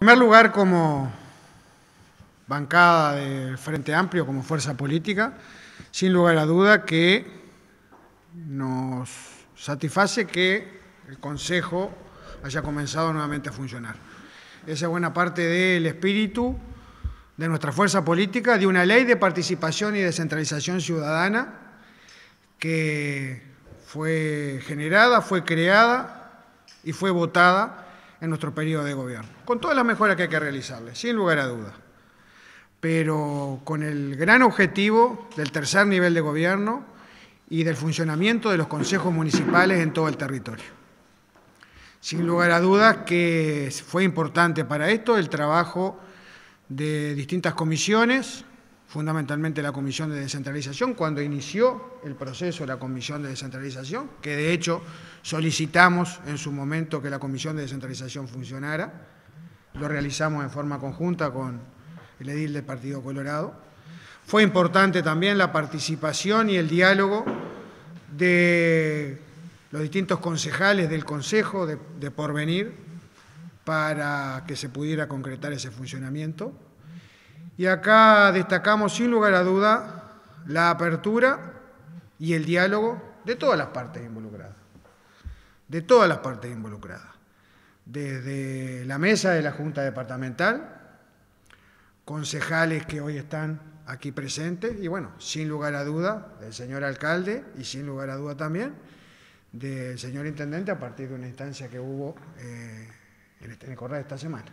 En primer lugar, como bancada del Frente Amplio, como fuerza política, sin lugar a duda que nos satisface que el Consejo haya comenzado nuevamente a funcionar. Esa es buena parte del espíritu de nuestra fuerza política, de una ley de participación y descentralización ciudadana que fue generada, fue creada y fue votada en nuestro periodo de gobierno, con todas las mejoras que hay que realizarle, sin lugar a dudas, pero con el gran objetivo del tercer nivel de gobierno y del funcionamiento de los consejos municipales en todo el territorio. Sin lugar a dudas que fue importante para esto el trabajo de distintas comisiones fundamentalmente la Comisión de Descentralización, cuando inició el proceso de la Comisión de Descentralización, que de hecho solicitamos en su momento que la Comisión de Descentralización funcionara, lo realizamos en forma conjunta con el edil del Partido Colorado. Fue importante también la participación y el diálogo de los distintos concejales del Consejo de, de Porvenir para que se pudiera concretar ese funcionamiento. Y acá destacamos sin lugar a duda la apertura y el diálogo de todas las partes involucradas. De todas las partes involucradas. Desde la mesa de la Junta Departamental, concejales que hoy están aquí presentes y bueno, sin lugar a duda, del señor alcalde y sin lugar a duda también del señor intendente a partir de una instancia que hubo eh, este, en, el correo de esta semana.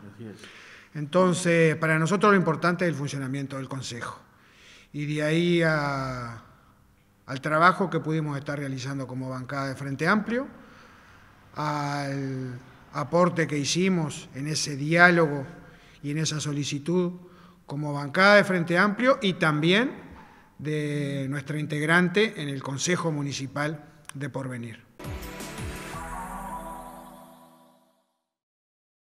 Entonces, para nosotros lo importante es el funcionamiento del Consejo. Y de ahí al trabajo que pudimos estar realizando como bancada de Frente Amplio, al aporte que hicimos en ese diálogo y en esa solicitud como bancada de Frente Amplio y también de nuestra integrante en el Consejo Municipal de Porvenir.